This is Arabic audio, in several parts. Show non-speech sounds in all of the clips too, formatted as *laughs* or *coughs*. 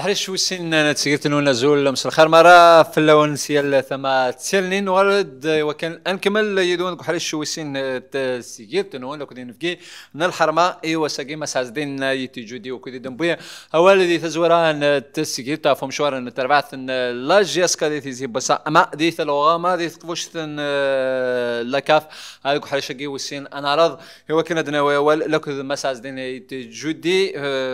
نحري شو سن انا تسيرت لنا زول مس الخير مرة في اللون سيال ثما تسلنين ورد وكان أنكمل يدون كحري شو سن تسيرت لنا لو كنا نفقي من الحرمة اي وساقي ما سازدين يتجودي وكذي دنبويا هو الذي تزوران تسيرت فهم شوار أن تربعث ان لاج يسكا دي تزي بس أما دي تلوغا ما دي تقفوش ثن لكاف هذا كحري شقي وسين أنا رض هو كنا دنا ولا كذا ما سازدين يتجودي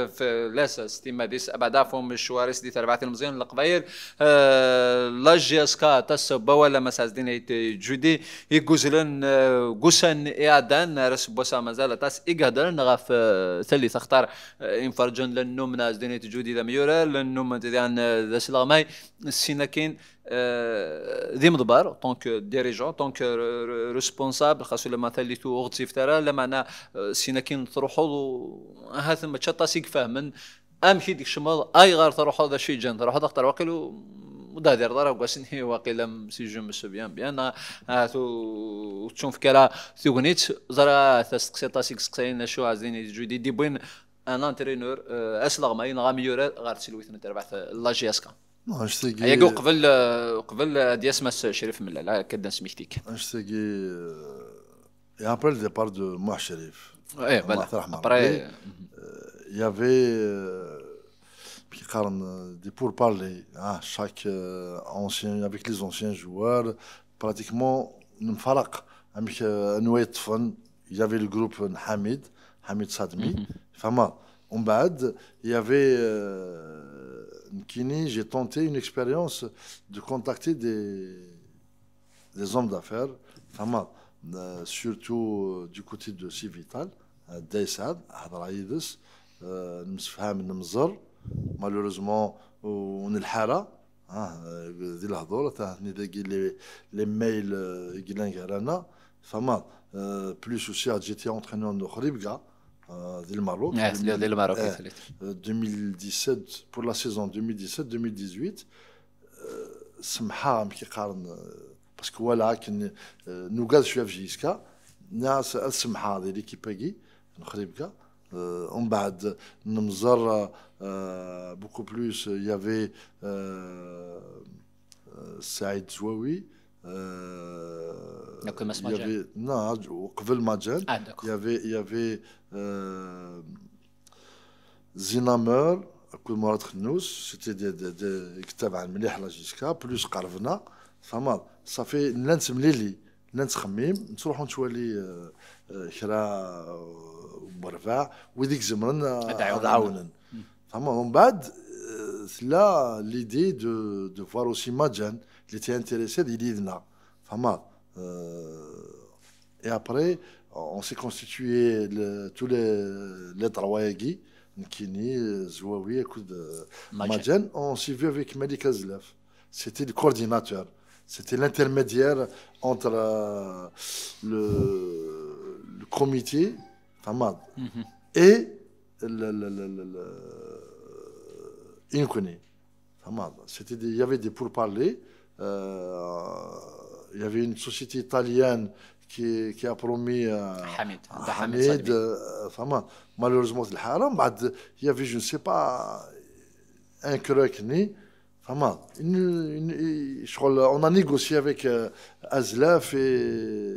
في لاس ستيما ديس ابعدا فهم بالشوارس دي تبعت المزيان القبير آه، لجي اسكا تسبا ولا مساز دين جودي يقوزلن آه، قوسن اعدان رس بوسا مازال تاس اقدرن نغف آه، ثلي تختار انفرجن للنوم ناس دين جودي لميورا للنوم تديان ذا سلاغماي السيناكين ذي مضبار طونك ديريجون طونك ريسبونسابل خاصو لما ثليتو اغتيف ترى لما انا سيناكين تروحو هاثم تشطاسيك فاهمن امشي ديك الشمال اي غار تروح هذا شي جن تروح هذا خطر واقيلو مدادر ضرا وقاسني واقيلا سي جو مسو بيان بيان هاتو تشوف كرا ثوغنيت زرا تسقسي طاسيك سقسينا شو عايزين جودي دي بوين ان انترينور أه، اسلغ ما ينغا ميور غار تسلويت تربع لا جي اسكا هي قبل قبل دي اسما شريف من لا كدا سميتيك اش سيكي ديبار دو موح شريف ايه بلا ابري il y avait euh, euh, des pourparlers hein, chaque euh, ancien, avec les anciens joueurs, pratiquement une Avec un il y avait le groupe Hamid, Hamid Sadmi, mhm. Fama. En bas, il y avait Kini, j'ai tenté une expérience de contacter des, des hommes d'affaires, surtout du côté de Civital, Daysad, et المسفهام آه، نمزر مالوريزمون ونلحاره اه ذي الهضور تاعني ذاك لي لي ميل كيلان كرانا فما بلوس اوسي جيتي اونترينور نو خريبكا ذي الماروك ذي آه، الماروك 2017 بور لا سيزون 2017 2018 سمحه كي قارن باسكو ولا كن نوغاد شويه في جيسكا ناس سمحه هذه ليكيباكي نخريبكا euh, en bad, Namzara, euh, beaucoup plus, euh, il y avait euh, euh Saïd Zouaoui. Euh, il y avait, non, Kvel Majen. Ah, il y avait, il y avait euh, Zinamer, Kulmarat Khnous, c'était des des Ktaba Al-Mlih Lajiska, plus Karvna. Ça fait Nens Mlili, Nens Khamim, nous allons choisir. Euh, je la vois là où il existe de la l'idée de voir aussi majeur qui était intéressé des lignes et après on s'est constitué tous les les et qui n'est joué à de on s'est vu avec medica zilef c'était le coordinateur c'était l'intermédiaire entre euh, le comité Hamad mhm. et le, le, il y avait des pourparlers. Euh, il y avait une société italienne qui, qui a promis euh, bah, Hamid, Hamid, euh, Malheureusement, le il y avait, je ne sais pas, un crack on a négocié avec euh, Azlaf et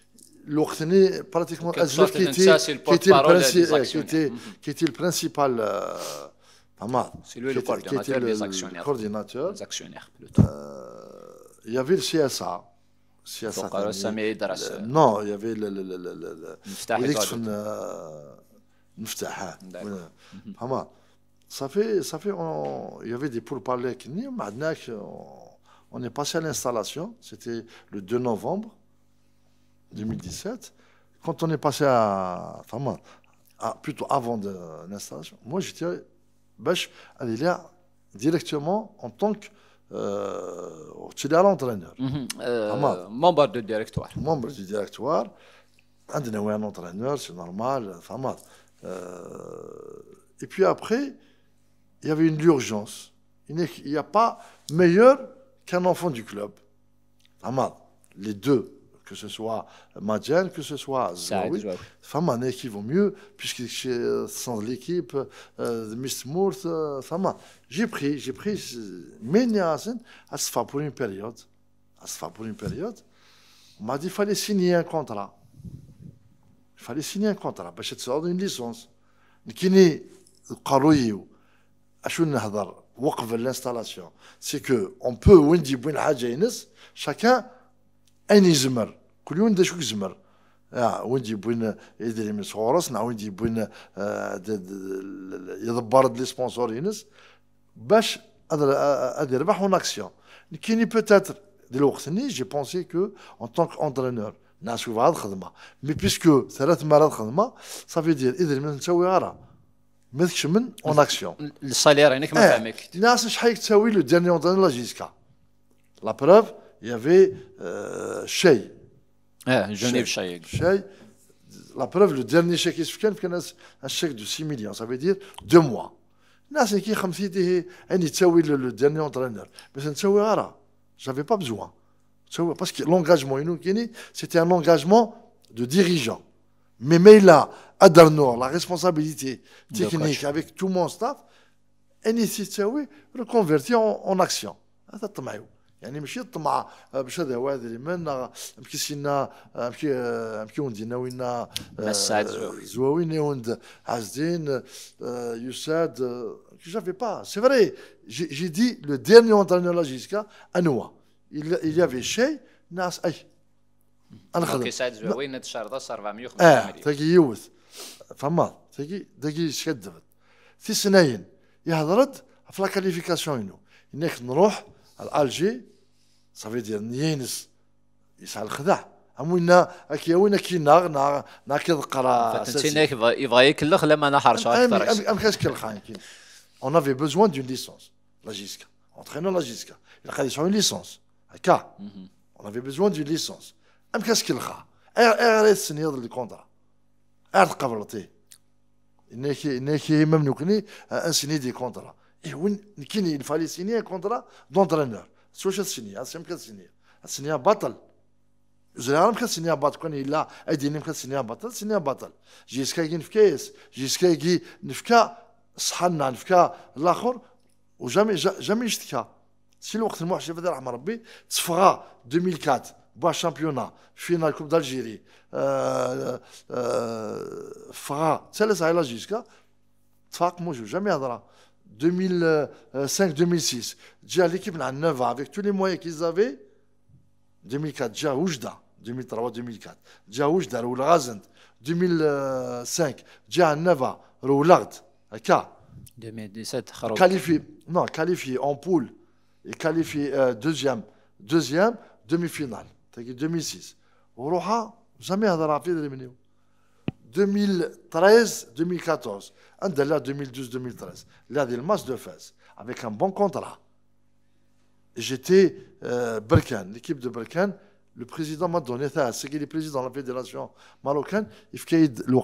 l'Occitanie pratiquement qui était, euh, mhm. qui était le, principal le le, Coordinateur. Euh, il y avait le CSA. Euh, non, il y avait le le le le le mhm. Ça fait il y avait des pourparlers qui on est passé à l'installation, c'était le 2 novembre. 2017, quand on est passé à, enfin moi, plutôt avant de l'installation, moi j'étais Bach à là directement en tant que euh, l'entraîneur. Mm membre du directoire. Membre du directoire. Un entraîneur, c'est normal. Enfin, euh, et puis après, il y avait une urgence. Il n'y a pas meilleur qu'un enfant du club. Enfin, les deux que ce soit Madjan, que ce soit Zawi, femme qui vaut mieux, puisque sans l'équipe, euh, Miss Mourth, euh, Fama. J'ai pris, j'ai pris euh, Méniazen à se fait pour une période. À se fait pour une période. On m'a dit qu'il fallait signer un contrat. Il fallait signer un contrat, parce que c'est une licence. Kini, le اشو نهضر وقبل l'installation. C'est qu'on peut, on وين تجيب وين حاجه chacun كل يوم داش شو زمر اه وين يجيب وين يدري من صغورس وين يجيب وين يدبر لي سبونسور ينس باش هذا آه، يربح اون اكسيون كيني بوتاتر ني جي بونسي كو ان طونك اونترينور ناس في هاد الخدمه مي بيسكو ثلاث مرات خدمه صافي دير ادري من تساوي غاره ما من اون اكسيون السالير عينك يعني ما آه، فهمك ناس نعم، شحال تساوي لو ديرني اون لا جيسكا لا بروف يافي شيء Ah, la preuve, le dernier chèque est un chèque de 6 millions, ça veut dire deux mois. c'est qui a dit le dernier entraîneur. Mais c'est ara. Je n'avais pas besoin. Parce que l'engagement, c'était un engagement de dirigeant. Mais mais là, à la responsabilité technique avec tout mon staff, et le convertir en action. C'est ah, يعني ماشي الطمع باش آه، هذا وهذا اللي منا مكي سينا آه، مكي آه، مكي وندينا وينا مسعد زواويني وند عزدين يساد كي جافي با سي فري جي دي لو ديرني اونترينور لا جيسكا انوا il y avait شيء ناس اي انا انخدم كي سعد زواوي نتشرطه صار 450 اه تاكي يوث فما تاكي تاكي شد في سنين يهضرت في لا كاليفيكاسيون ينو نروح الالجي صافي ديال نيينس يسعى ام وين كي وين كي نار نار نار كنقرا فتنتينا يبغى يكلخ لما انا حرش اكثر ام كاسكل خانكين اون افي بوزوان دون ليسونس لا جيسكا لاجيسكا لا جيسكا الا قاد ليسونس هكا اون افي بوزوان دون ليسونس ام كاسكل خا اير اير سني لي كونترا اير قبلتي انكي انكي ممنوكني ان سيني دي كونترا اي وين كاين سيني كونترا دونترينور سوش السنية السينيا السينيا السنية بطل زرار مكان بطل كون إلا أديني مكان السنية بطل السنية بطل جيسكا يجي نفكايس جيسكا يجي نفكا صحنا نفكا الآخر وجامي جامي يشتكى سي الوقت الموحش في رحم ربي تصفغا 2004 با شامبيونا فينال كوب دالجيري أه فغا ثلاثة على جيسكا تفاق موجود جامي هضره 2005-2006. Euh, déjà, l'équipe a 9 avec tous les moyens qu'ils avaient. 2004, déjà Oujda, 2003-2004. Déjà Oujda, 2005, euh, déjà 9 ans, 2017, Qualifié, non, qualifié en poule et qualifié euh, deuxième, deuxième, demi-finale, 2006. Rouha, jamais à la de éliminé. 2013-2014. délai 2012-2013. Là, des masque de Fès, avec un bon contrat. J'étais euh, Berkane, l'équipe de Berkane. Le président m'a donné ça. C'est qu'il est président de la fédération marocaine. Il fait 20 000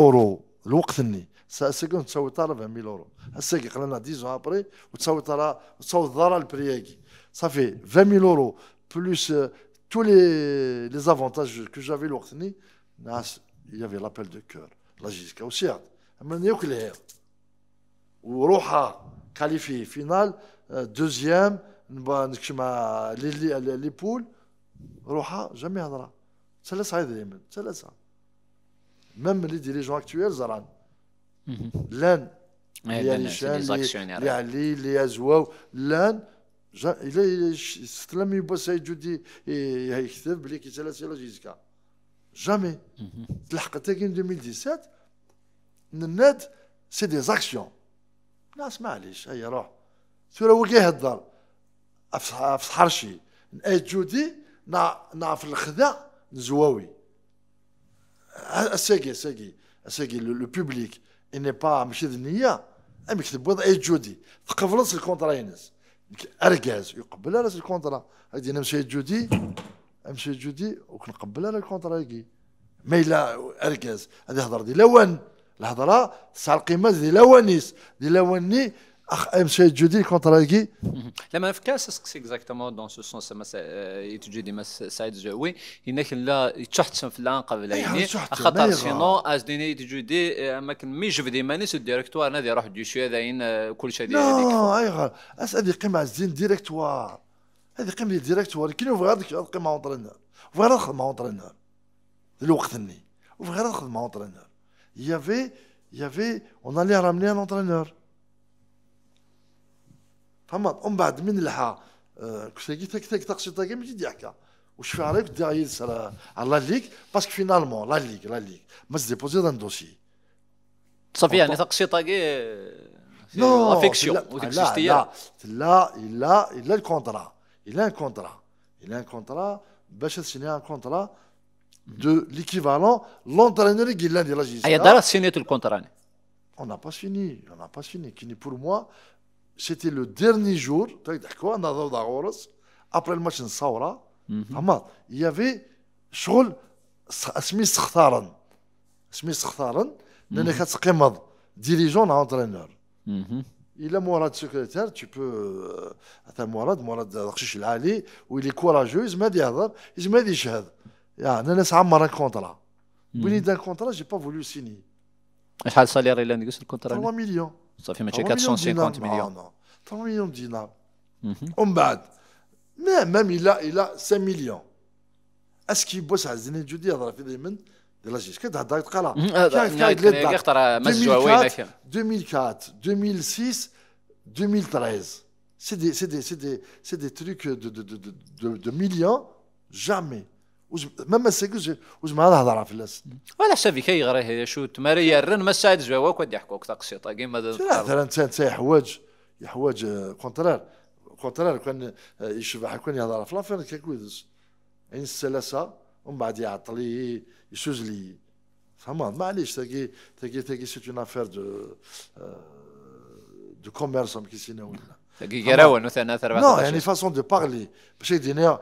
euros. L'ouqtni. c'est qu'on donné 20 000 euros. C'est qu'il a 10 ans après, on tsaout le prix. Ça fait 20 000 euros plus euh, tous les, avantages que j'avais l'ouqtni. ناس يبي لابيل دو كور لا جيسكا وسيرت من يوكل هير وروحها كاليفي فينال آه، دوزيام نكشما مع لي لي بول روحها جامي هضره ثلاثه هاي دائما ثلاثه ميم لي ديريجون اكتويل زران إيه، لان لي شان يا لي لي ازواو لان الا استلم يبقى سيد جودي يكتب بلي كي سي لوجيسكا Jamais. تلحقتك mhm. 2017 النات سي دي زاكسيون ناس معليش هيا روح ثورة وقاه الدار افصحرشي نأجودي في الخدع نزواوي الساقي الساقي الساقي لو بوبليك اني با ماشي ذنية امي كتبوض اجودي جودي راس الكونترا ينس اركاز يقبل راس الكونترا هادي نمشي جودي امشي جودي وكنقبل انا الكونتراكي ما الا اركاز هذه هضره ديال لوان الهضره تسع القيمه ديال لوانيس ديال لواني اخ امشي جودي لا *laughs* لما في كاس سكسي اكزاكتومون دون سو سونس يتجي ديما سعيد جوي هنا كان لا يتشحتشن في قبل لعيني خاطر سينو از ديني تجودي اما كان مي جو ديما نيس الديريكتوار نادي روح ديشي هذاين كل شيء ديالك اي غير اس هذه قيمه الزين ديريكتوار هذه قيم لي ديريكتوار كي بغا هذيك نقيم مع اونترينور غير نخدم مع اونترينور الوقت مني غير نخدم مع اونترينور يافي يافي اون الي راملي ان اونترينور فما ومن بعد من لحى آه، كساكي تك تك تقصي تاكي ماشي يحكى وشفي عليك عيل يسرى على لا ليغ باسكو فينالمون لا ليغ لا ليغ ما ديبوزي دان دوسي صافي يعني تقصي تاكي نو افيكسيون لا لا لا لا الكونترا il a un contrat. Il a un contrat, Bachel signé un contrat de l'équivalent, l'entraîneur de Guilain de la JC. Ah, il a signé tout le contrat. Hein. On n'a pas fini, on n'a pas fini. Qui pour moi, c'était le dernier jour, après le match de Saora, mhm. il y avait Shoul Smith Khtaran. Smith Khtaran, mhm. il a dirigeant, un entraîneur. Mhm. الا مراد Mourad secrétaire, بو حتى مراد مراد Mourad العالي, ويلي il est courageux, يهضر, il se يشهد. يعني انا سعمر كونترا. وليد ان كونترا جي با فولو سيني. شحال صالير اللي نديكوس الكونترا؟ 3 مليون. صافي ماشي 450 مليون. 3 مليون دينار. آه، آه، آه. ومن بعد ميم الى الى 5 مليون. اسكي بوس على الزنيجودي يهضر في ديمن ديال لا جيش كتهضر يتقلع كاين كاين خطر مزجوا وينك 2004 2006 2013 c'est des, c'est des, دو des, c'est des trucs de, de, de, de, de millions, jamais. ما ساكوش وجمع في الناس ولا حسابي كي هي شو تماري الرن ما ساعد زواك ودي يحكوك تقسيطه كيما مثلا انت انت يحواج يحواج كونترار كونترار كان يشبح كون يهضر في لافير كيكويدش عين السلاسه ومن بعد يعطلي يسوزلي فهمت معليش تلاقي تلاقي تلاقي سيت اون افير دو دو كوميرس كي سينا ولا تلاقي يراون مثلا اثر نو يعني فاسون دو بارلي باش يديني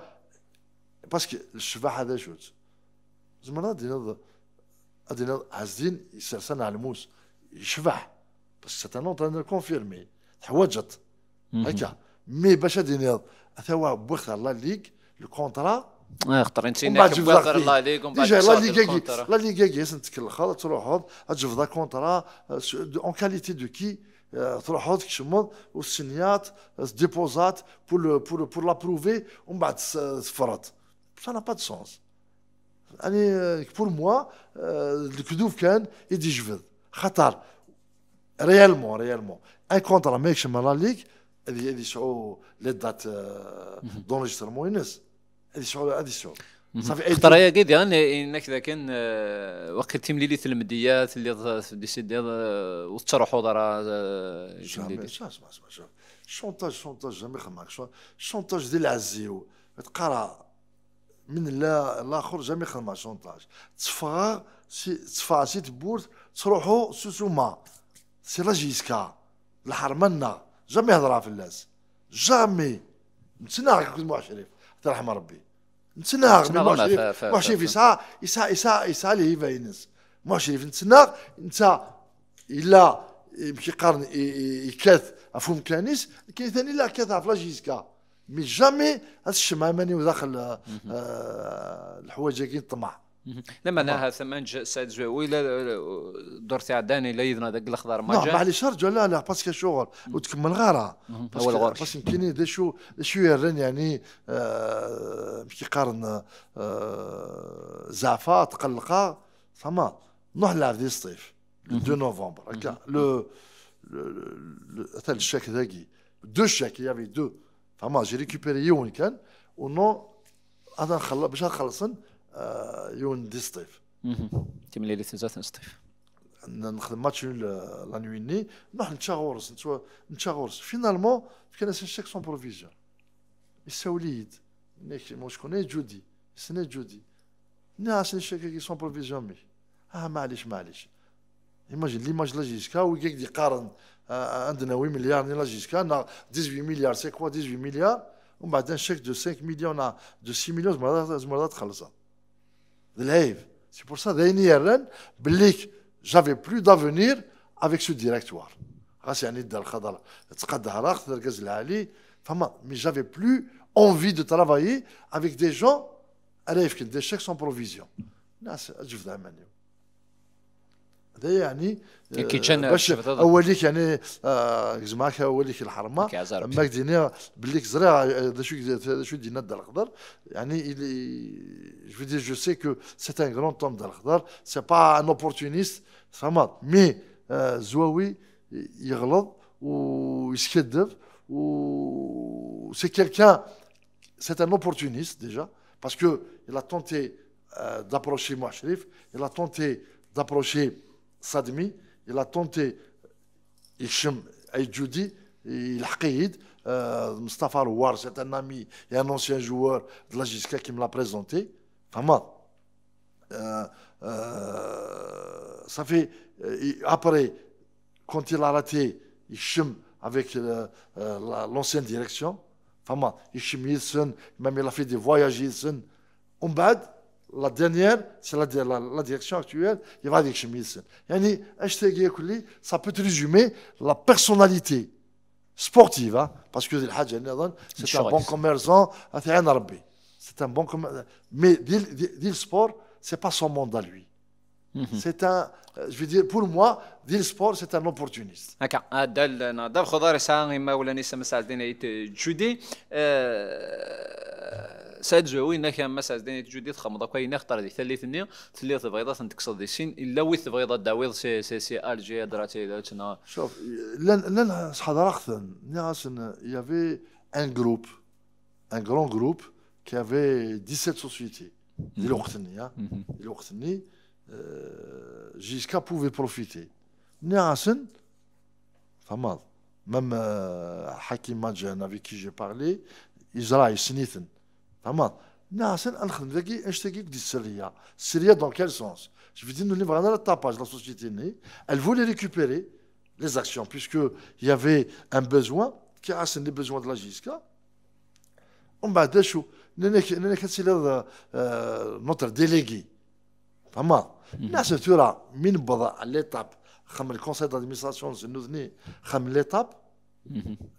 باسكو الشبح هذا شوت زعما غادي غادي عازدين يسرسن على الموس يشبح بس سيت ان اونترينور كونفيرمي تحوجت هكا مي باش غادي ناض اثوا بوخ الله ليك لو كونترا اه خطر نسينا كبغير الله عليك ومن بعد لا ليغا لا ليغا كيس نتكلخر تروحوا تجبد كونترا اون آه، كاليتي دو كي تروحوا تكشمض والسنيات آه، ديبوزات بور بور بور لابروفي ومن بعد تفرط سا نا با دو سونس اني بور موا الكذوب كان يدي جبد خطر ريالمون ريالمون ان كونترا ما يكشم لا ليغ هذه يسعوا لي دات دونجسترمون ينس هذا الشغل هذا الشغل صافي خطر هي كيد يعني انك ذاك آه، وقت تملي المديات اللي ديسيدي وتشرحوا درا آه، شوف شوف جامي خماك شونتاج ديال العزيو تقرا من لا الاخر جامي خدمه شونتاج تفغى سي تفغى سي تبورت تروحو سوسوما سي لا جيسكا الحرمنا جامي هضرها في الناس جامي نتسنى كنت مع شريف ربي نتسناغ مو شريف يسعى يسعى يسعى يسعى ليه فاينس مو شريف نتناغ انت الا يمشي قرن يكاث افهم كلانيس كاين ثاني لا كاث في لاجيسكا مي جامي هاد الشماماني وداخل آه، آه، الحوايج كي طمع Mhm. لا معناها ثمان ساعات ويلا الدور تاع داني لا يذنا ذاك الاخضر ما نعم، جا معليش رجع لا لا باسكو شغل وتكمل غاره هو باسكو كاين شو شو يرن يعني آه مش كيقارن آه، تقلقا زعفه نروح فما نحلع في الصيف 2 نوفمبر هكا لو حتى الشاك ذاكي دو شاك بي دو فما جي ريكوبيري يوم كان ونو هذا باش نخلصن آه، يون دي سطيف تيملي لي ثلاثة سطيف نخدم ماتش لا نوي ني نروح نتشاغورس نتشاغورس فينالمون كان شيك سون بروفيزيون يساوليد وليد مو شكون جودي سني جودي ناس شيك سون بروفيزيون مي اه معليش معليش ايماجين ليماج لا جيسكا ويكيك دي قارن عندنا 8 مليار لا جيسكا 18 مليار سي كوا 18 مليار ومن بعد شيك دو 5 مليون دو 6 مليون زمرات تخلصها C'est pour ça, je j'avais plus d'avenir avec ce directoire. Mais j'avais plus envie de travailler avec des gens, avec des chèques sans provision. Je je sais que c'est un grand homme الحرمه اما دينا بليك pas un opportuniste هذا شو دينا opportuniste الخضر يعني جو دي جو سي كو سي il a tenté d'approcher Mouachrif, il a tenté d'approcher Sadmi, il a tenté Hichem Aïdjoudi, il a euh, Mustafa Rouar, c'est un ami et un ancien joueur de la Gisca qui me l'a présenté. Enfin, euh, euh, ça fait. Euh, après, quand il a raté Hichem avec euh, l'ancienne direction, enfin, Hichem Yilson, même il a fait des voyages Yilson. On bad, la dernière, c'est la, direction actuelle, la, la, direction actuelle, je Shemilsen. Yani, ça peut résumer la personnalité sportive, hein, parce que hein, c'est un bon commerçant, c'est un C'est un bon Mais dit le sport, ce n'est pas son monde à lui. سي ان جو دير بور موا ديال السبور سي ان اوبورتونيست هكا هذا نضاف خضار ساعه مولانا سما ساعدين جودي ساد زوي ناك مساس دين جديد خمضه كاي نختار دي ثالث ني ثلاث بيضات نتكسر دي سين الا ويث بيضات داويض سي سي سي الجي دراتي داتنا شوف لن لن حضر اختن ناس يافي ان جروب ان غران جروب كي افي 17 سوسيتي ديال وقتني ديال وقتني Jiska euh, pouvait profiter. Niasen, mal. même euh, Hakim Madjan avec qui j'ai parlé, Israël, Sinithen, mal. Niasen, Al-Khandaki, Eshtegik dit Syria. Syria dans quel sens Je veux dire, nous livrons la tapage, la société née, elle voulait récupérer les actions, puisqu'il y avait un besoin qui a le besoin de la Jiska. On va dire, euh, notre délégué, فما الناس تورا من بدا ليتاب خم الكونسيل دادمينستراسيون سنوذني خم ليتاب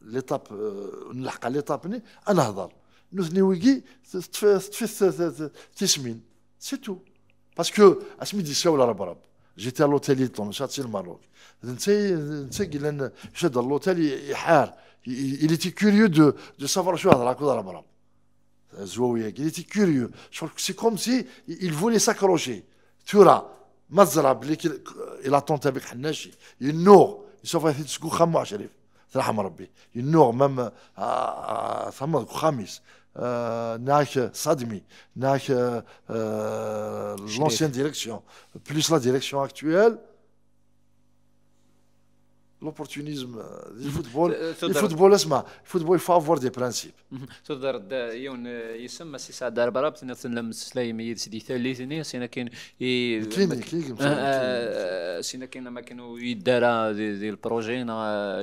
ليتاب آه، نلحق ليتاب ني انا هضر نوذني ويكي تفي تسمين سي تو باسكو اسمي دي شاول رب رب جيتي على لوتيل يلتون شاتي الماروك نتي نتي قلنا شاد لوتيل يحار il était curieux de, de savoir شو هضرك ولا رب رب زواويه il était curieux c'est comme si il voulait s'accrocher تورا مزرب اللي الى طونتا بك حناشي ينوغ يسوف تسكو خمو عشريف ترحم ربي ينوغ مام ثم خامس ناك صدمي ناك آه، لونسيان ديريكسيون بليس لا ديريكسيون اكتويل l'opportunisme euh, du الفوتبول الفوتبول اسمع الفوتبول يفافور دي برانسيب تقدر يون يسمى سي سعد البراب تنثن لم سلايم يد سيدي ثالثني سينا كاين كلينيك سينا كاين ما كانوا يدارا دي البروجي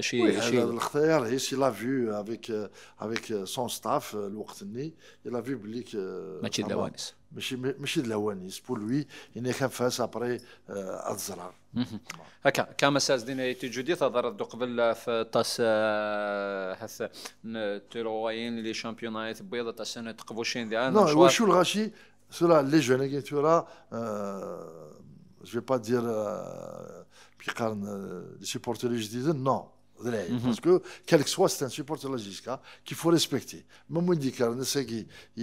شي شي الخطير هي سي لا فيو افيك افيك سون ستاف الوقت ني لا فيو بليك ماشي دوانس ماشي ماشي دلوانيس بور لوي يعني كان فاس ابري الزرار هكا كما ساز دينا جودي تهضر دو قبل آه، في طاس هث آه، تروين لي شامبيونات بيضه تاع سنه تقبوشين ديال نو شو الغاشي سولا لي جون كي تورا جو با دير بيقارن لي سيبورتير جديدين نو Mhm. parce que quel que soit, c'est un support de la Gisca qu'il faut respecter. Même on dit qu'il y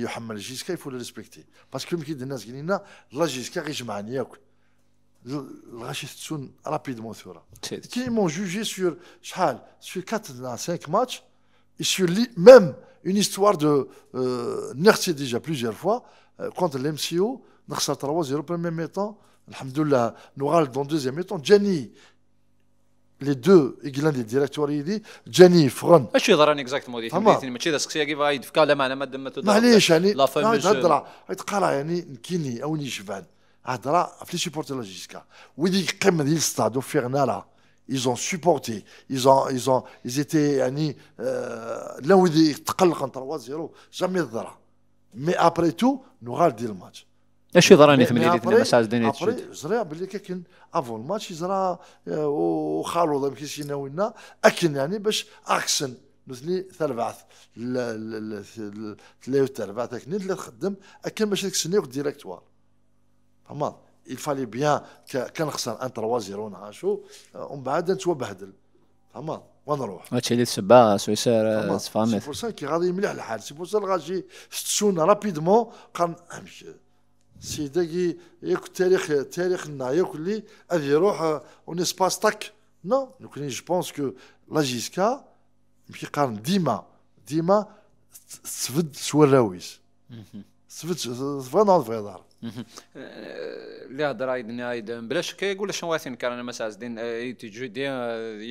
a un Gisca, il faut le respecter. Parce que comme les l'a la Gisca, il y a un rapidement sur Qui m'ont jugé sur, sur 4 5 matchs, et sur même une histoire de euh, déjà plusieurs fois, euh, contre l'MCO, nous 3-0 premier mi-temps, Alhamdoulilah, nous dans le deuxième mi-temps, Jenny, لي دو اكلان لي ديريكتور يدي جاني فرون اش يضرني اكزاكتمون دي فهمتني ماشي داك ذا كي فايد فكا لا معنى ما دمت معليش يعني لا فاموس الهضره تقرا يعني نكيني او نيشبان هضره في لي سيبورتي لا جيسكا ويديك قمه ديال ستاد وفيرنا ils ont supporté, ils ont, ils ont, ils étaient, يعني, euh, l'un تقلق 3-0, jamais de Mais après tout, nous râle le match. اش يضرني 8 ديال الناس عاد ديال التشد زرع بلي كاين افون ماتش زرع وخالو ضرب يناوي لنا اكن يعني باش اكسن مثلي ثلاث ثلاث ثربعث اكن اللي تخدم اكن باش تكسني ديريكتوار فهمت il fallait bien خسر ان 3 0 نعاشو ومن بعد نتوبهدل فهمت ونروح هادشي اللي تسبا سويسر تفهمت سي بور سا كي غادي يملح الحال سي بور سا غادي شتونا رابيدمون قال سيداكي ياك التاريخ تاريخنا ياك اللي غادي روح اون اسباس تاك نو لكن جو بونس كو لا جيسكا قرن ديما ديما سفد سوراويس تسفد فري دار لي هضره يدنا يدن بلا شك يقول شنو واثين كان انا مساز دين جو دي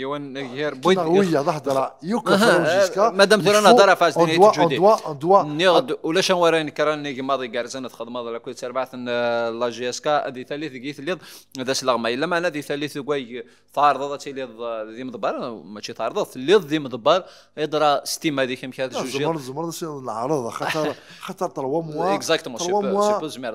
يوان غير بويد ويا الهضره يوكا فروجيسكا مادام ترى انا هضره فاز دين جو دي دوا دوا نيغد ولا شنو وراين كران نيغ ماضي كارزن تخدم هذا كل سربعه لا جي اس كا دي ثالث كيث ليض هذا سلاغما الا انا دي ثالث كوي تعرض تي ليض ذي مضبر ماشي تعرض لي ذي مضبر يضرا ستيم هذيك مشات جوج زمر زمر العرض خاطر خاطر تروا موا اكزاكتومون سوبوز مير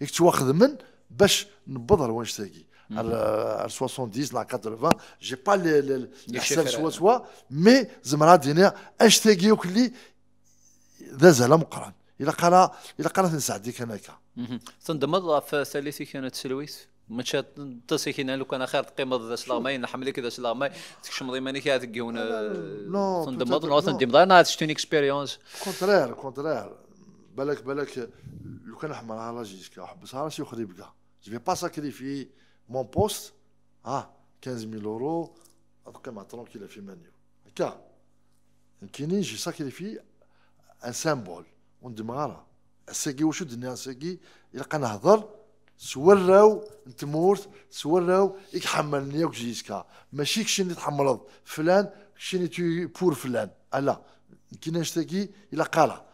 يكتواخذ من باش نبض الوانش تاعي على 70 لا 80 جي با الحساب سوا سوا مي زعما دينا اش تاقي وكلي ذا زال مقران الا قرا الا قرا تنساعديك اناك تندمض في ساليتي كانت سلويس تصي تسيكينا لو كان خير تقيمض ضد سلامي نحملك ذا سلاغماي تكشمض ايمانك هذاك تقيون تندمض نو تندمض انا تشتوني اكسبيريونس كونترير كونترير بالك بالك لو كان نحملها لا جيسكا وحبسها شي وخريب يبقى جو في با ساكريفي مون بوست ها 15000 يورو ابقى مع ترونكيل في مانيو هكا يمكنني جي ساكريفي ان سامبول وندمغارة الساقي واش الدنيا الا يلقى نهضر سوراو نتمورت سوراو يكحملني ياك جيسكا ماشي كشني تحمرض فلان كشني تو بور فلان الا كي نشتكي الى قاله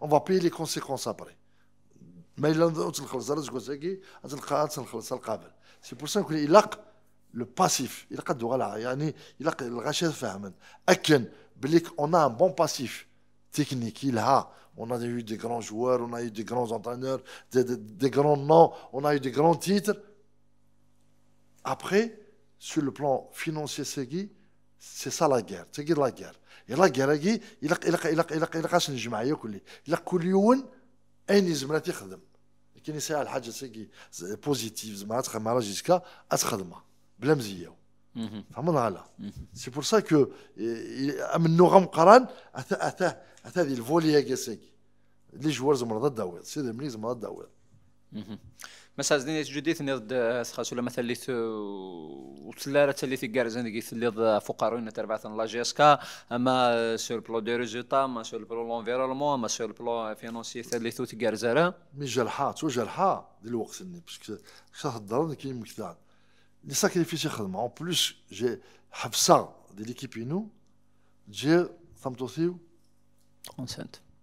on va payer les conséquences après. Mais C'est pour ça qu'il a le passif. Il a On a un bon passif technique. Il a. On a eu des grands joueurs, on a eu des grands entraîneurs, des, grands noms, on a eu des grands titres. Après, sur le plan financier, c'est سي سا لا غير تيكي لا غير يلا غير يلا يلا يلا يلق يلق يلق اش الجمعيه كلي يلا كل يوم اين يزمنا تخدم كي يساعد الحاجه تيكي بوزيتيف زعما تخدم على جيسكا اتخدمها بلا مزيه فهمنا على سي بور سا كو امنو قران اتا اتا اتا دي الفوليا كي سيكي لي جوار زمرض الداويض سيدي ملي زمرض داوير مثلا زني جديد نض آه، سخاس ولا مثلا ليث آه، وتلارة تليث كارزن ليث ليض آه، فقارون تربعة لا جي اس كا اما سور بلو دي ريزولتا اما سور بلو لونفيرالمون اما سور بلو فينونسي تليث وتكارزارا مي جرحا تو جرحا ديال الوقت اللي باسكو تهضر كاين مكتان لي ساكريفيس يخدموا اون بلوس جي حفصة ديال ليكيب ينو جي ثمتوثيو كونسنت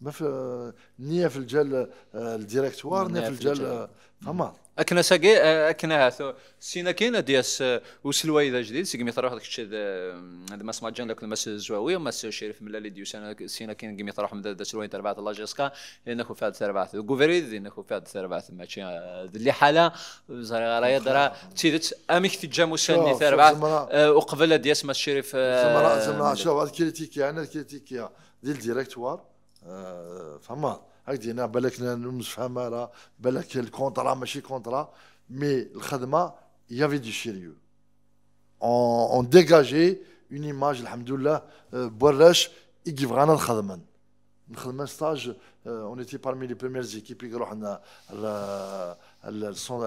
ما في نيه في الجال آه، الديريكتوار نيه في الجال آه، فما اكنا ساكي آه، اكنا سينا كاينه دياس وسلويده جديد سيكمي تروح واحد الشيء هذا ما سمع جان لكن ماس زواوي وماس شريف ملالي ديوس انا سينا كاين كيمي تروح من دات سلوين تربعه الله جيسكا لانك فهاد تربعه غوفريد لانك فهاد تربعه ماشي اللي حاله زرا راه درا تيدت اميك تجامو سني تربعه وقبل دياس ماس شريف زمرا زمرا شوف هاد كريتيكيا انا كريتيكيا ديال ديريكتوار فما هاك دينا بالك المسفهمه راه بالك الكونترا ماشي كونترا مي الخدمه يافي دي شيريو اون ديجاجي اون ايماج الحمد لله بوراش يجي بغانا نخدم نخدم ستاج اون ايتي بارمي لي بريمير زيكيب اللي رحنا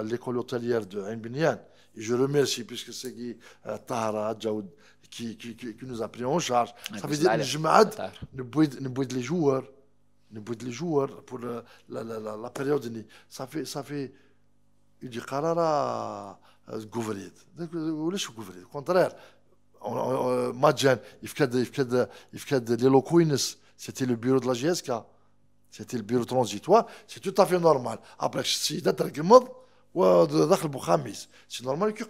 ليكول اوتيليير دو عين بنيان جو ريميرسي بيسكو سيكي طاهره جاود qui, qui, qui, nous a pris en charge. Ça veut dire que Jumad de les joueurs, de les joueurs pour la, la, la, la période. Ça fait, ça fait une carara gouvernée. Ou les au contraire. Euh, Madjan, des locaux, c'était le bureau de la GSK, c'était le bureau transitoire, c'est tout à fait normal. Après, si tu as un c'est normal qu'il y ait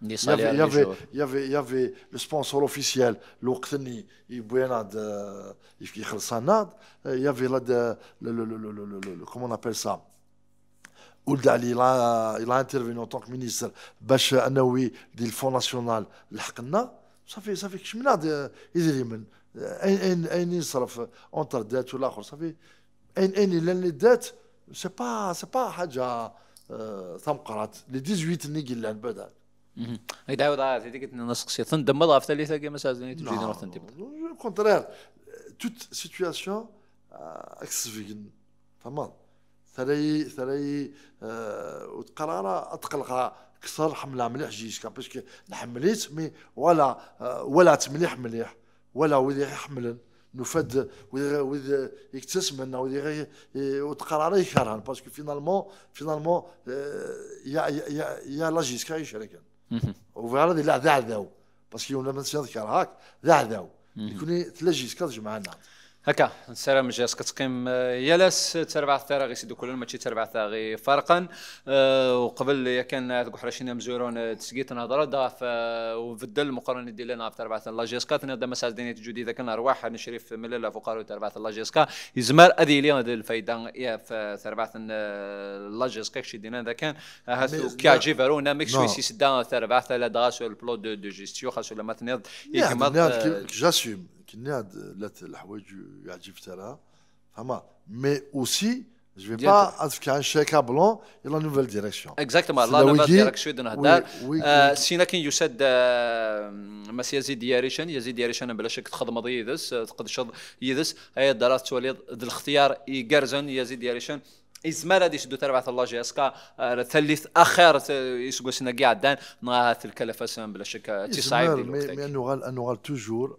Il y avait, il y avait, il y avait, il y avait le sponsor officiel, l'Okteni, il y avait là de, le, le, le, le, comment on appelle ça Ould Ali, il a, il a intervenu en tant que ministre, باش انه ديال الفون ناسيونال لحقنا صافي صافي كش من هذا يدري من اين اين اين ينصرف اونتر دات والاخر صافي اين اين لان دات سي با سي با حاجه تم قرات لي 18 اللي قلان بدات يدعاو راه هذيك ثن تندمرها في ثالثه كما سازني تجي نروح تنتبه كونترير توت سيتوياسيون اكس فيغن تمام ثري ثري آه، وتقرارة اتقلقها كسر حملة مليح جيشكا باسكو نحمليت مي ولا آه، ولا تمليح مليح ولا ويلي يحملن نفاد وذ يكتسمن او وتقرار يكرهن باسكو فينالمون فينالمون يا يا يا لا جيسكا يشاركن وفيرا لا ذعذاو باسكو لما ما نسيت كرهاك ذعذاو يكون تلاجي سكرج معنا هكا نسير جاس كتقيم آه، يلاس تربع الثاره غي سيدو كل ماشي تربع ثاغي فرقا آه، وقبل يا كان قحرشينا مزورون آه، تسقيت نهضر دا وبدل المقارنه ديالنا في تربع لا جيسكا دا مساس دينية جديدة كان ارواح نشريف مللا فقراء تربع لا جيسكا يزمر ادي لي هذا الفايده يا في تربع لا جيسكا كشي دينا ذاك كان كاجي فارونا ميك شوي سي سدا تربع لا دغا سو البلو دو جيستيو خاصو لما تنيض يكمل جاسيم كنا لات الحوايج يعجب ترى فما مي اوسي جو با vais ان faire بلون chèque à ديريكسيون اكزاكتومون لا nouvelle ديريكسيون دو la سينا كان يسد مس يزيد دياريشن يزيد دياريشن بلا شك تخدم يدس تقدشض يدس هي الدراسة تولي الاختيار يقرزن يزيد إذ ما لديش دو تربعة الله جي اسكا ثلث اخر يسقو سنا كاع دان تلك لفاسن بلا شك تيصعيب ديال الوقت. مي انو غال توجور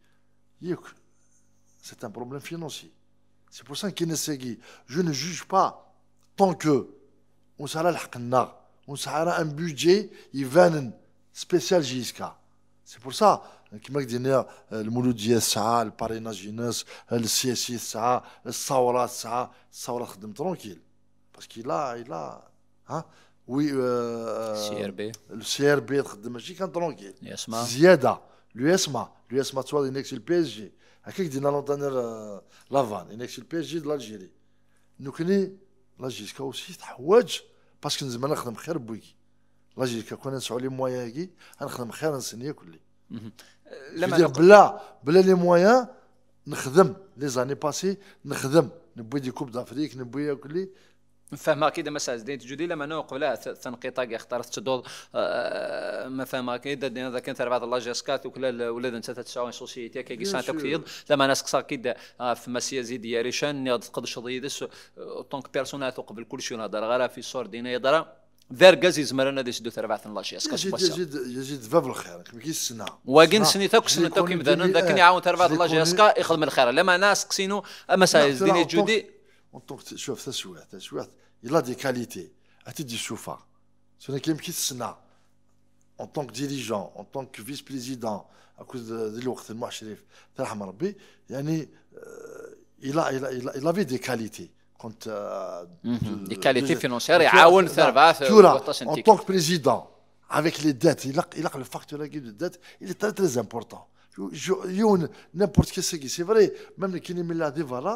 c'est un problème financier. C'est pour ça qu'il Je ne juge pas tant que on a un budget spécial JSK. C'est pour ça euh, qu'il dit, euh, le Mouloudia ça, le parrainage euh, le CSI ça, le Sawra ça, Sawra tranquille. Parce qu'il a, il a, hein, oui, euh, CRB. le CRB, tranquille. Ziada. لو اس ما لو اس ما البي اس جي هكاك دينا لونتانير لافان هناك البي اس جي دالجيري نوكني نكني لاجيسكا اوسي تحواج باسكو زعما نخدم خير بويكي لاجيسكا كون نسعوا لي موايا هكي نخدم خير نسني كلي لما بلا بلا لي موايا نخدم لي زاني باسي نخدم نبوي دي كوب دافريك نبوي كلي فما كيدا مسا زدين تجودي لما نوقف لا تنقيطا كي اختارت تدور آه، آه، ما فما كيدا دينا ذاك كنت ربعت الله جاسكات وكلا ولاد انت تتساوي سوسيتي كي سانت كثير لما ناس قصار كيدا آه، في مسيا زيد يا ريشان قد شضي ديس طونك بيرسونال قبل كل شيء نهضر غير في صور دينا يضرا ذار قزي زمرنا ديس دو ثربعة الله جاسكات يزيد يزيد يزيد باب الخير كيما كي السنة واكن سني تاك سنة تاك كيما ذاك يعاون ثربعة الله جاسكات يخدم الخير لما ناس قسينو اما سايز جودي en tant que chef شوف ça تسويح il a des qualités انت ah, دي ce n'est qu'un petit en tant que dirigeant en tant que vice président à cause de l'ouverture de moi, ترحم euh, il a il a il, avait des qualités euh, mhm. des qualités financières يعاون service euh, en tant que président avec les dettes il a il a le facteur de dette il est très très important y a n'importe qui c'est vrai même les kinémila des voilà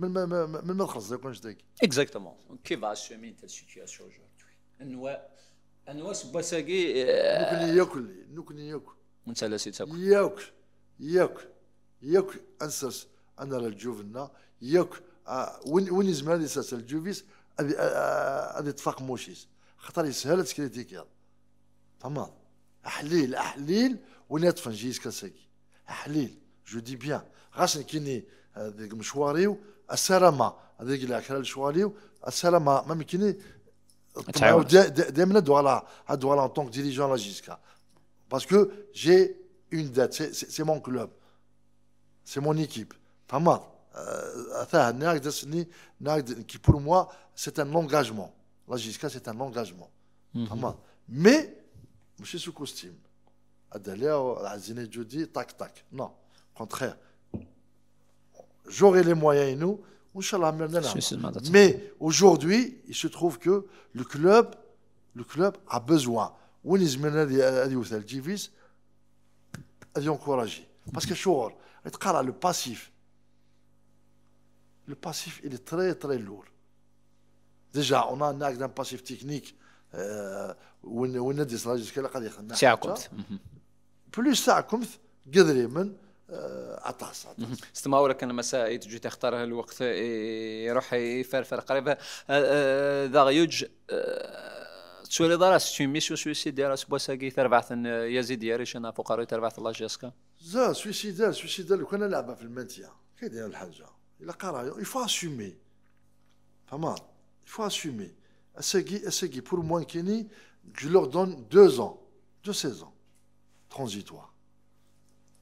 من من الملخص يكون شتاكي اكزاكتومون كيفاش سومين تاع السيتياسيون اجوردي انواع انواع سباساكي نكون ياكل نكون ياكل وانت لا تاكل ياكل ياكل ياكل انسس انا جوفنا ياكل آه، وين وين زمان ساس الجوفيس آه، آه، هذه تفاق موشيس خاطر يسهل تكريتيكي تمام احليل احليل وين يطفن جيس كاساكي احليل جو دي بيان غاش كيني مشواريو السرما هذيك الاكل شواليو ما en la Gisca parce que j'ai une dette c'est mon club c'est mon équipe فما mal. qui pour moi c'est un engagement la Gisca c'est un engagement فما mais ماشي sous costume non contraire j'aurai les moyens, nous, mais aujourd'hui, il se trouve que le club, le club a besoin. encourager. Parce que le passif, le passif, il est très très lourd. Déjà, on a un acte passif technique. Euh, Plus ça, comme آه، عطاس عطاس استماورة كان مساء تجي تختار الوقت يروح يفرفر قريب آه، آه، ذا يوج تسولي دراس تيمي سو سويسيد راس بوساكي تربعث يزيد ياريش انا فقراء تربعث الله جاسكا زا سويسيد سويسيد لو كان لعبه في المنتيا كي داير الحاجه الا قرا يفو اسيمي فما يفو اسيمي اساكي اساكي بور موان كيني جو لور دون دو زون دو سيزون ترانزيتوار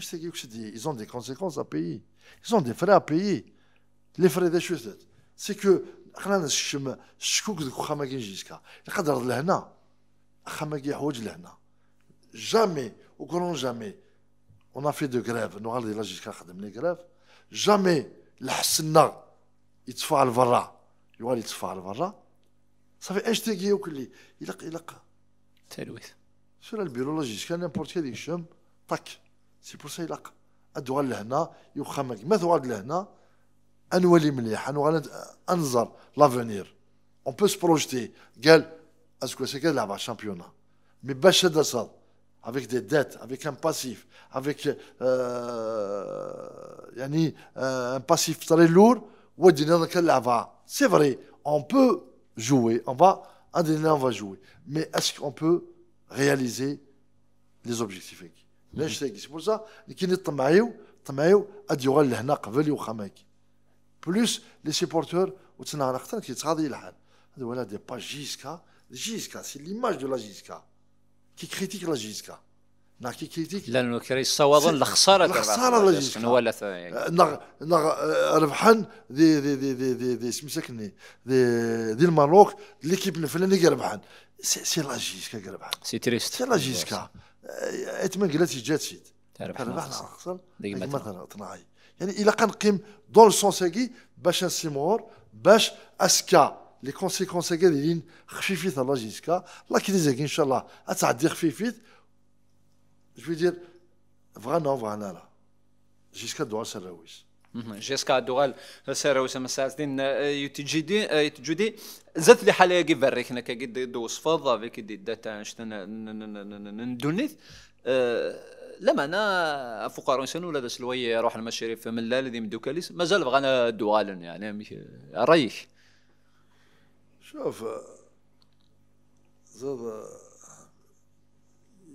C'est ah, que je dis, ils ont des conséquences à payer. Ils ont des frais à payer. Les frais des choses. C'est que, خلينا الشم الشكوك ذوك واخا ما كيجيش كا يقدر لهنا واخا ما كيحوج لهنا جامي وكرون جامي اون في دو غراف نوغال دي لاجيش كنخدم لي غراف جامي لحسنا يتفاع لبرا يوالي يتفاع لبرا صافي اش تيكي وكلي يلق يلق تلويث سورا البيرولوجيست كان نيمبورت كي ديك الشم طاك سي بور سا يلحق Il غير لهنا يوخا ما ثوار لهنا انولي مليح avec des dettes, avec un passif, avec euh, euh, un passif très lourd, c'est vrai, on peut jouer, on va, on va jouer, mais est-ce qu'on peut réaliser les objectifs علاش ساكي سموسه كي نطمعيو طمعيو اديوغال لهنا قبل وخماكي بلوس لي سيبورتور وتنهار خطر كي تغادي الحال هذا ولا دي با جيسكا جيسكا سي ليماج دو لا جيسكا كي كريتيك لا جيسكا نا كي كريتيك نو كري لا الخساره الخساره لا جيسكا ولا نا نا ربحان دي دي دي دي دي, دي سمسكني دي دي الماروك ليكيب الفلاني كربحان سي سي لا جيسكا كربحان سي تريست سي لا جيسكا اتمن جلاتي جاتشيد تعرف انا ربحنا خصن مثلا طناعي يعني الى قنقيم دون سونسيكي باش نسيمور باش اسكا لي كونسيكونس هكا اللي خفيفيت الله جيسكا لا كريزيك ان شاء الله اتعدي خفيفيت جو دير فغانا فغانا لا جيسكا دوار سراويس جيسكا دوغال سير وسام ساعتين آه، يتجدي آه، يتجدي زاد لي حاليا كي فريك كي كي دوس فضا في كي داتا ندونيث آه، لما انا فقراء انسان ولا داس الوي روح المشاريف في ملال ذي مدوكاليس مازال بغانا دوغال يعني رايك شوف زاد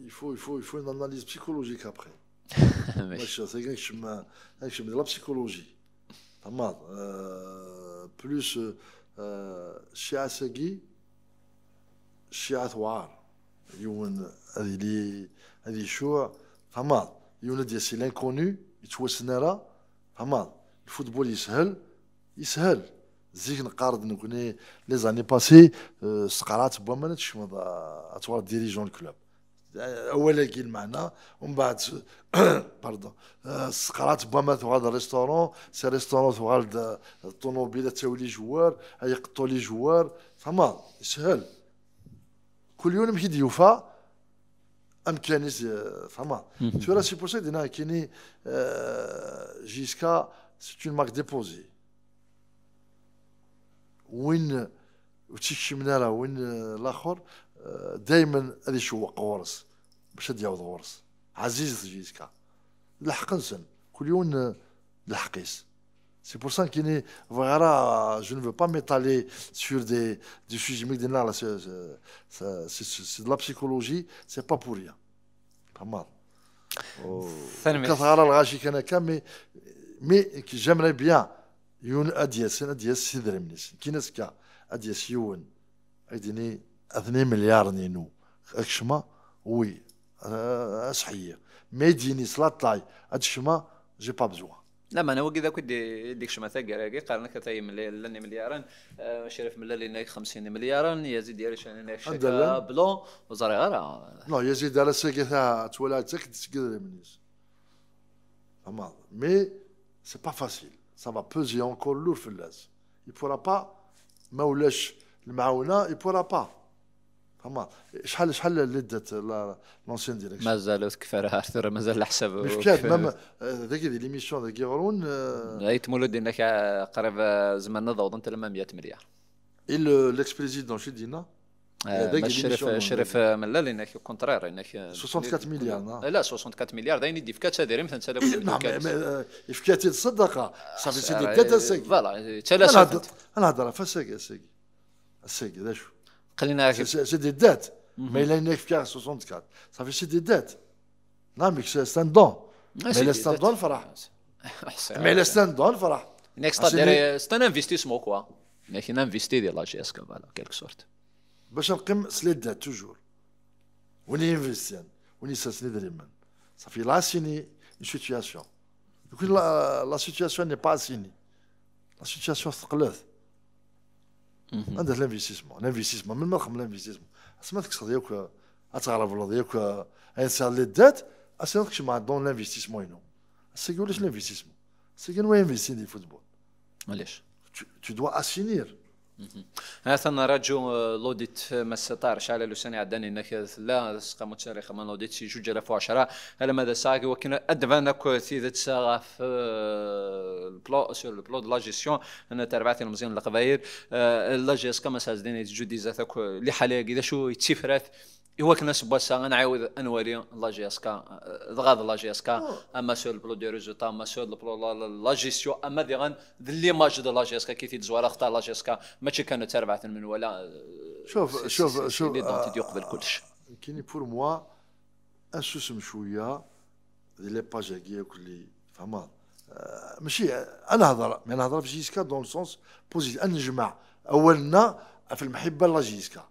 يفو يفو يفو ان اناليز بسيكولوجيك ابخي واش كاينش ما كاينش لا بسيكولوجي فما بلوس شي ساكي شي ثوار يون هذه لي هذه شوع فما يون ديال سي لانكوني يتوسنا راه فما الفوتبول يسهل يسهل زيك نقارض نكوني لي زاني باسي سقرات بوا ما نتشمض اتوار ديريجون الكلوب اولا كي المعنى ومن بعد باردون *coughs* السقرات آه، بوما تغاد ريستورون سي ريستورون تغاد الطوموبيلات تاولي جوار يقطو لي جوار فما سهل كل يوم كي ديوفا امكاني آه، فما tu سي بوسي دينا كيني جيسكا سي اون مارك ديبوزي وين وتشكي من راه وين الاخر دائما اللي يشوق غورس باش ياخذ غورس عزيز جيسكا لحق نسن كل يوم لحقيس سي بور سان كيني فغارا جو نو با ميتالي سور دي دي سوجي مي دينا لا سي سي سي سيكولوجي سي با بوريا ريان تمام ثاني الغاشي كان كامي مي كي جامري بيان يون ادياس ادياس سيدري منيس كي نسكا ادياس يون ايديني 2 مليار نينو الشما وي آه، صحيه مي ديني صلاه طلعي هاد الشما جي با بزوان لا ما انا وكذا كدي ديك شما تاكا قارنا كتاي ملي مليارا آه، شريف ملا لينا 50 مليار يزيد ديال شان انا بلون وزاري غير لا يزيد على سكي تاع تولا تك تسكر منيس اما مي سي با فاسيل سا فا بوزي اونكور لور في اللاز يبورا با ما ولاش المعاونه يبورا با فما شحال شحال لدت لونسيان ديريكسيون مازال كفار ارثر مازال حسب مش كاد مام ذاك آه، دي ليميسيون ذاك آه، اي يتمولد انك قريب آه، زمان نضوض انت لما 100 مليار اي ليكس بريزيدون شو دينا شرف شرف من لا كونترير انك 64 مليار لا 64 مليار داين يدي فكات هذه مثلا تلا نعم فكات الصدقه صافي سيدي كات ساكي فوالا تلا انا هضر فساكي ساكي ساكي ذا شو خلينا سي دي ديت مي لا ينك في 64 صافي سي دي دات نعم ستاند دون مي لا ستاند دون فرح مي لا ستاند دون فرح نيك ستاد سي انفستيسمون كوا لكن انفيستي ديال لا جي اس فوالا كيلك سورت باش نقيم سلي ديت توجور وني انفيستيان وني ساسني دريمان صافي لا اون سيتياسيون يكون لا سيتياسيون ني با سيني لا سيتياسيون ثقلات عندك الانفستيسمون الانفستيسمون من مرخم الانفستيسمون سمعتك تكسر ياك اتعرف والله ياك انسان لي دات اسيون مع دون الانفستيسمون ينو سي يقولش الانفستيسمون سي كان وين انفستي دي فوتبول علاش tu dois assainir ثنا راجو آه، لوديت آه، ما ستار شعل لساني عداني انك لا سقا متشارخ ما لوديت جوج الاف وعشرة هلا ماذا ساكي وكنا ادفانك سيدة ساغا آه، في البلو سور البلو دو لا انا تربعتي المزيان القبايل لا جيسكا ما جودي زاتك لحاليا كذا شو يتسفرات هو كنا سبوسا غنعاود انوالي لا جي اس كا غاد لا جي اس كا اما سو البلو دي ريزولتا اما سو البلو لا جيستيون اما دي غن ليماج دو لا جي اس كا كي تيزوار خطا لا جي اس كا ماشي كانوا تربعة من ولا آه، شوف شوف شوف ليدونتيتي آه، قبل كلش كيني بور موا انسوسم شويه لي باج هكياك اللي فهمت آه، ماشي انا هضره انا هضره في جيسكا دون سونس بوزيتيف نجمع اولنا في المحبه لا جيسكا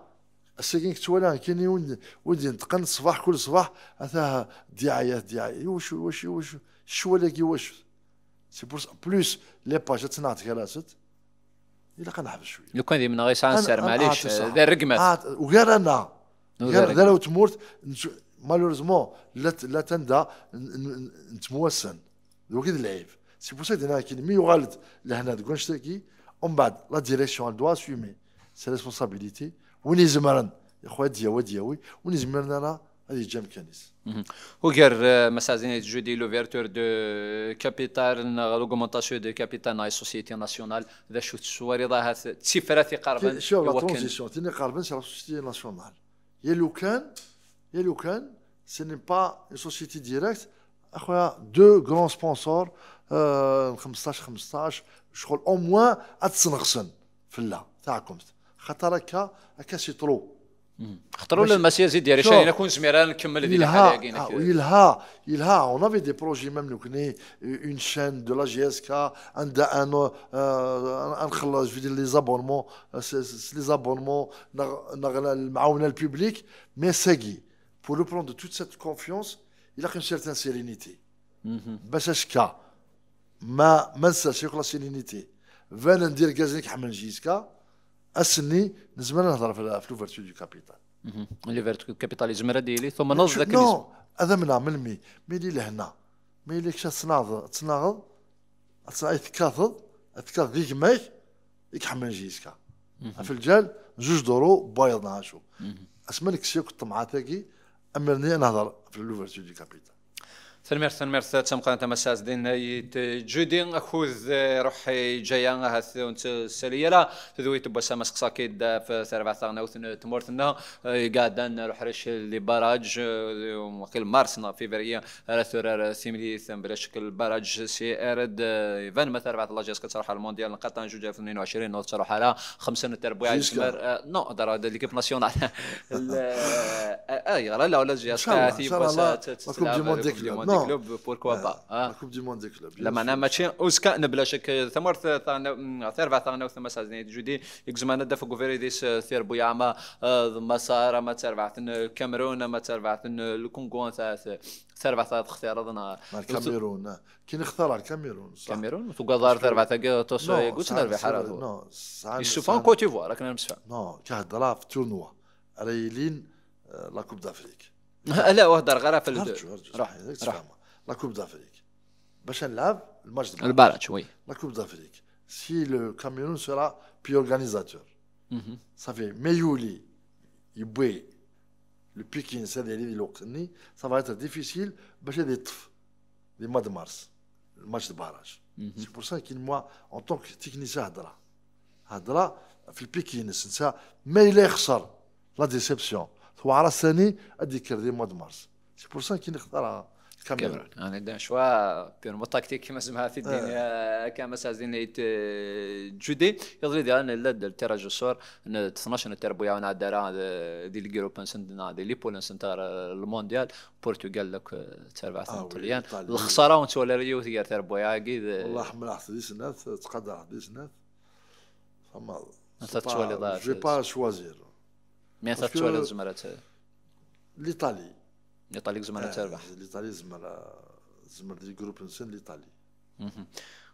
كنت ولا كان ولدي نتقن الصباح كل صباح اثاها دعايات دعايات واش واش واش كي واش سي بور بلوس لي باج تنعطيك راسد الا حبس شويه لو كان من غير سانسير معليش دار رقمات وغير انا غير لو تموت مالوريزمون لا لا تندى نتموسن دوك العيب سي بور سا كاين مي وغالط لهنا تقول نشتكي ومن بعد لا ديريكسيون دوا سيمي سي ريسبونسابيليتي وني زمرن يا خويا دياوا وني زمرن انا هذه غادي كانيس هو وغير آه، مسازين جودي لوفيرتور دو كابيتال لوغومونطاسيون دو كابيتال ناي سوسيتي ناسيونال ذا شو السواري هات تسيفراتي قربا شوف لا ترونزيسيون تيني قربا سي لا سوسيتي ناسيونال يا لو كان يا لو كان سي ني با سوسيتي ديريكت اخويا دو غران سبونسور 15 15 شغل او موان اتسنغسن في لا تاعكم خاطرك هكا هكا سيطرو خاطر ولا المسير زيد ديالي شي نكون زميران نكمل هذه الحاله كاينه يلها يلها اون افي دي بروجي ميم لو كني اون شين دو لا جي اس كا عندها ان نخلص جو دير لي زابونمون لي زابونمون المعاونه البوبليك مي ساكي دو توت سيت كونفيونس confiance, il a سيرينيتي باش اشكا ما ما نساش يقول سيرينيتي فانا ندير كازنيك حمل جيسكا اسني نزمنا نهضر في لو فيرتو دو كابيتال لي فيرتو كابيتال يجمر ديلي ثم نوض ذاك نو هذا من عمل مي اللي لهنا اللي كش تناغض تناغض تكاثض تكاثض ديك ماك يكحمل جيسكا في الجال جوج دورو بايض نهار اسمى اسمالك الشيء الطمعه تاكي امرني نهضر في لو فيرتو دو كابيتال تنميرت تنميرت تمقانة مساز دين جودين أخوذ آه، روحي جاية آه، هاث سالية لا تذوي تبا سامس قصاكيد في سربع ثغناوث تمورتنا آه، قاعدا نروح ريش لي باراج وقيل مارسنا فيفري راثور سيملي بلا شكل باراج سي ارد فان مثلا بعد الله جايز كتروح المونديال قطن جوج 22 نوض تروح على خمسة تربويع نو دار ليكيب ناسيونال *laughs* اي لا لا ولا جايز تاثي بس تكون دي كلوب بوركوا با الكوب دي موند دي كلوب لما انا ماشي اوسكان بلا شك ثمرت ثيرفا ثانا وثما سازني جودي يكزمان دافو غوفيري ديس ثير بوياما ثم صار ما تربعت الكاميرون ما تربعت الكونغو ثربع ثلاث اختيار اظن الكاميرون كي نختار الكاميرون صح الكاميرون تو قدار ثربع تاع توس يقولش نربح حرام نو يشوفون كوتيفوار راك نمسفا نو كهضره في تورنوا رايلين لا كوب دافريك *laughs* لا وهدر غير في ارجع راح راح لا كوب دافريك باش نلعب الماتش البارات الباراتش وي لا كوب دافريك سي لو كاميرون سورا بي اورغانيزاتور صافي ميولي يبوي لو بيكينس هذا اللي يلوقني سافا اتر ديفيسيل باش هذا يطف لي ما مارس الماتش البارات سي بور سا كي موا اون طونك تيكنيسا هضره هضره في البيكينس نسى ما يلا يخسر لا ديسيبسيون ثوارا سنه ادي كردي مود مارس سي بور سا كي نختارها كاميرون انا دا شوا بيرمو تاكتيك كيما اسمها في الدنيا آه. كما سازين جودي يضري ديال لا التيرا جوسور 12 تربويا انا دارا دي الجروب سندنا دي لي بول سنتار المونديال البرتغال لك تربع آه، طليان الخساره وانت ولا ريو تيار تربويا كي والله حمل حسدي سنات تقدر حسدي سنات فما انت تولي ضايع جي با شوازير مين مي تشوالي الزمالة ليطالي ليطالي زمرة آه، تربح ليطالي زمرة زمرة ديال جروب انسان ليطالي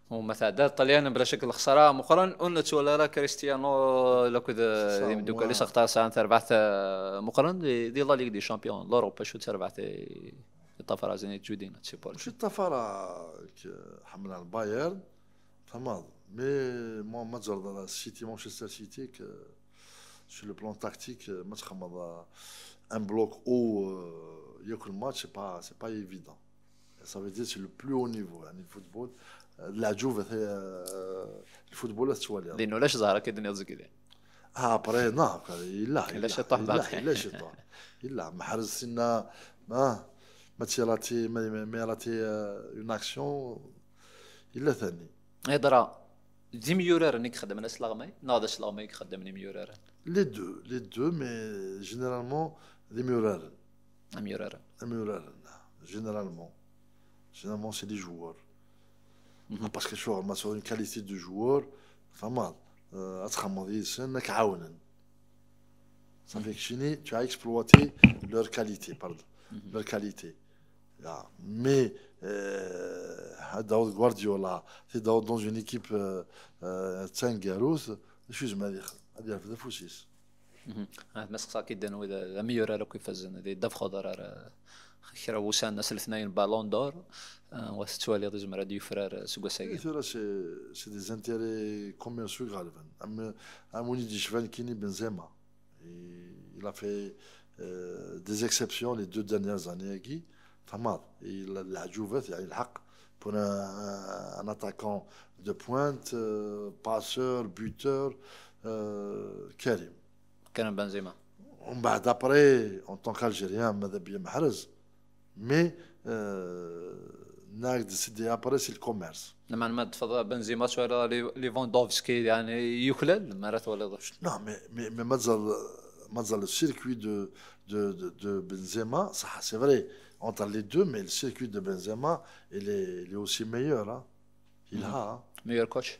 ومثلا دار الطليان بلا شك الخساره مؤخرا اون ولا راه كريستيانو لو كذا دوكا اللي سقطا سان تربحت آه، مؤخرا دي لا ليغ دي شامبيون لوروبا شو تربحت الطفره زين تجودينا تشي بول ماشي الطفره حمل البايرن فما مي مو ما تزور السيتي مانشستر سيتي sur le plan tactique, euh, match un bloc haut, il y a que le match, c'est pas, c'est pas évident. Ça veut dire c'est le plus haut niveau, يعني الفوتبول العجوبة الفوتبول التوالي لأنه لاش ظهر كي الدنيا تزكي اه بري ناق يلا يلا شطح باقي يلا شطح يلا ما حرز لنا ما ما تيراتي ما راتي اون اكسيون الا ثاني هضره دي ميورار نيك خدمنا سلاغمي ناضش لاغمي خدمني ميورار Les deux, les deux, mais généralement les murales. Les murales. Les murales, généralement. Généralement, c'est les joueurs. Mm-hmm. Parce que tu vois, sur une qualité de joueur, enfin mal. Euh, Ça fait que tu as exploité leur qualité, pardon, mhm. leur qualité. Là, Mais euh, Guardiola, c'est dans une équipe euh, je suis moi ديال فدفوسيس ما سقسا كي دانو لا ميور على كيف فازن دي داف خضر راه كرا وسان ناس الاثنين بالون دور آه، واس توالي يزمر هادي يفرار سوق ساكي إيه، سي سي دي زانتيري كوميرسيو غالبا ام اموني دي شفان كيني بنزيما il a fait euh, des exceptions les deux dernières années qui فماض العجوفات يعني الحق pour un, un attaquant de pointe euh, passeur buteur euh, Euh, Kerem Benzema Karim Benzema. Après, en tant qu'Algérien, Mais euh, ناك ديسيدي ابري سي الكوميرس لما ما تفضل بنزيما le ليفاندوفسكي يعني entre les deux mais le circuit de Benzema il est il est aussi meilleur hein. il mm-hmm. a hein. meilleur coach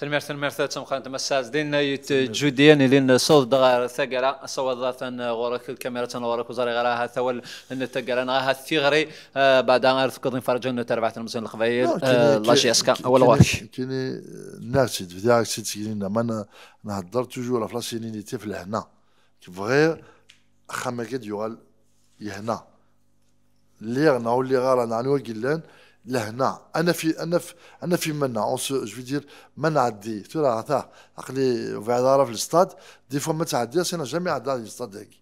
سلمير سلمير ثلاثة مخانت مساز دين جوديان لين صوت دغار ثقرا صوت ذات غورك الكاميرا غورك وزاري غراها ثول ان تقرا نغاها ثغري آه، بعد ان غير فكرين فرجون تربعة المسلم القبائل لاشي آه، اسكا اول غورك كاين الناس ديالك سيت سكينين ما نهضر توجور في لاسينيتي في الهنا غير خا ما يغال يهنا اللي غنا واللي غالا نعنوا قلان لهنا انا في انا في انا في منع جو دير منع دي تو راه عقلي في في الاستاد دي فوا ما تعدي سينا جامي عدا الاستاد هاكي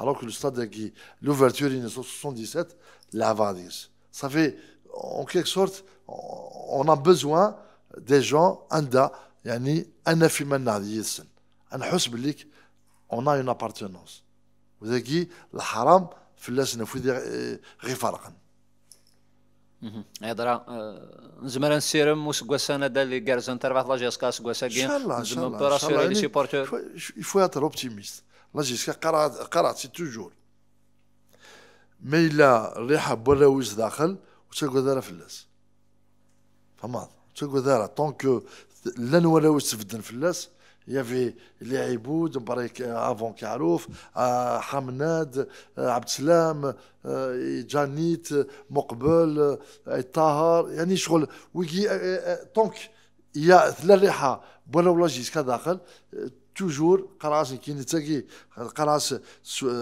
الوغ كو الاستاد هاكي لوفرتور 77 لافاديز صافي اون كيك سورت اون ا بيزوان دي جون عندها يعني انا في منع ديسن نحس بليك اون ا اون ابارتونونس وذاكي الحرام في فلاس في غير فرقن هضره آه، نزمر نسيرم وسكواسا انا اللي كارز انتر 14 اسكا سكواسا كي نزم براسيور لي سيبورتور il faut être optimiste لا جيسكا قرات قرات سي توجور ما الا الريحه براويز داخل وتلقى دارها فلاس فهمت تلقى دارها طونك لن وراويز تبدل فلاس Il y avait les Iboud, euh, avant Karouf, euh, Hamnad, euh, Abdeslam, Janit, Mokbel, Tahar. يعني شغل ويجي دونك يا ثلاثة بولوجيز كداخل toujours قراص كي نتلاقي قراص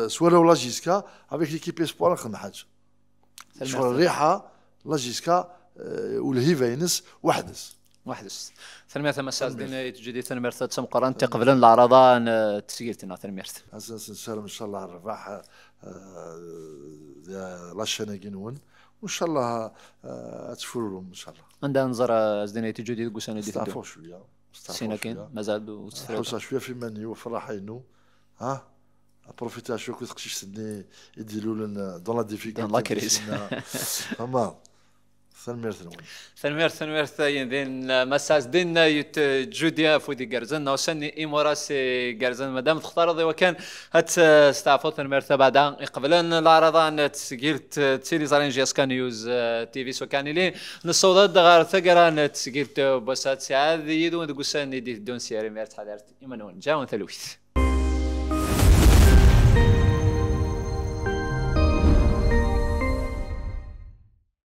سوالو لاجيسكا افيك ليكيب اسبوار نخدم حاجه شغل الريحه لاجيسكا والهيفاينس وحدس واحد تنميرت مساس دينا تجدي تنميرت قران تقبلا العرضان تسيرتنا تنميرت اساس السلام ان شاء الله على الرباح آه، آه، لاشنا جنون وان شاء الله آه، تفرلهم ان شاء الله عندها نظرة ازدنا تجدي قسنا دي استعفوا شوية سينا كاين مازال حوصة شوية في مني وفرح إنو ها أبروفيتها شويه كنت سني يديروا لنا دون لا ديفيكولتي دون لا كريس فما Salmersen. Salmersen versayen din masas din yut Judia fudi Gerzen نوصلني إمارة جرزن مدام تختار ذي وكان هت استعفوت المرتبة بعدا قبلا العرض عن تسجيلت تيلي زارين جي اسكان نيوز تي في سوكان لي نصودات غار ثقران تسجيلت بوسات سعاد يدون دقوسان دون سياري ميرت حدارت إيمانون جاون ثلوث